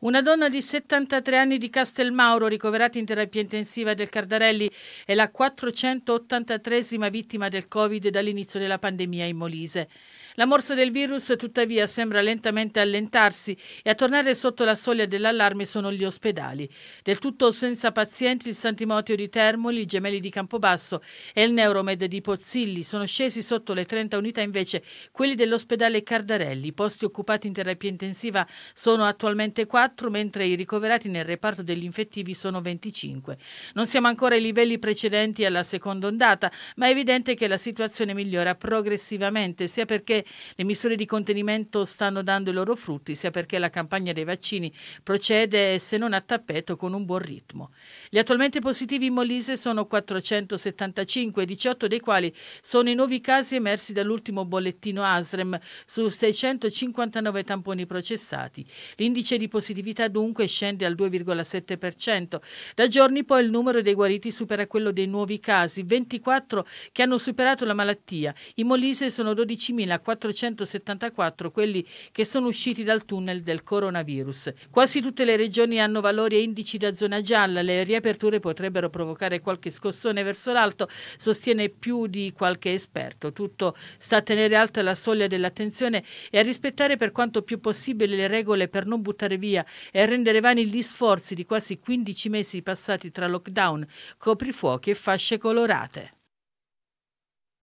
Una donna di 73 anni di Castelmauro ricoverata in terapia intensiva del Cardarelli è la 483esima vittima del Covid dall'inizio della pandemia in Molise. La morsa del virus tuttavia sembra lentamente allentarsi e a tornare sotto la soglia dell'allarme sono gli ospedali. Del tutto senza pazienti il Santimotio di Termoli, i gemelli di Campobasso e il Neuromed di Pozzilli sono scesi sotto le 30 unità invece quelli dell'ospedale Cardarelli. I posti occupati in terapia intensiva sono attualmente 4 mentre i ricoverati nel reparto degli infettivi sono 25. Non siamo ancora ai livelli precedenti alla seconda ondata ma è evidente che la situazione migliora progressivamente sia perché le misure di contenimento stanno dando i loro frutti, sia perché la campagna dei vaccini procede, se non a tappeto, con un buon ritmo. Gli attualmente positivi in Molise sono 475, 18 dei quali sono i nuovi casi emersi dall'ultimo bollettino ASREM su 659 tamponi processati. L'indice di positività dunque scende al 2,7%. Da giorni poi il numero dei guariti supera quello dei nuovi casi, 24 che hanno superato la malattia. In Molise sono 12.400 474 quelli che sono usciti dal tunnel del coronavirus. Quasi tutte le regioni hanno valori e indici da zona gialla, le riaperture potrebbero provocare qualche scossone verso l'alto, sostiene più di qualche esperto. Tutto sta a tenere alta la soglia dell'attenzione e a rispettare per quanto più possibile le regole per non buttare via e a rendere vani gli sforzi di quasi 15 mesi passati tra lockdown, coprifuochi e fasce colorate.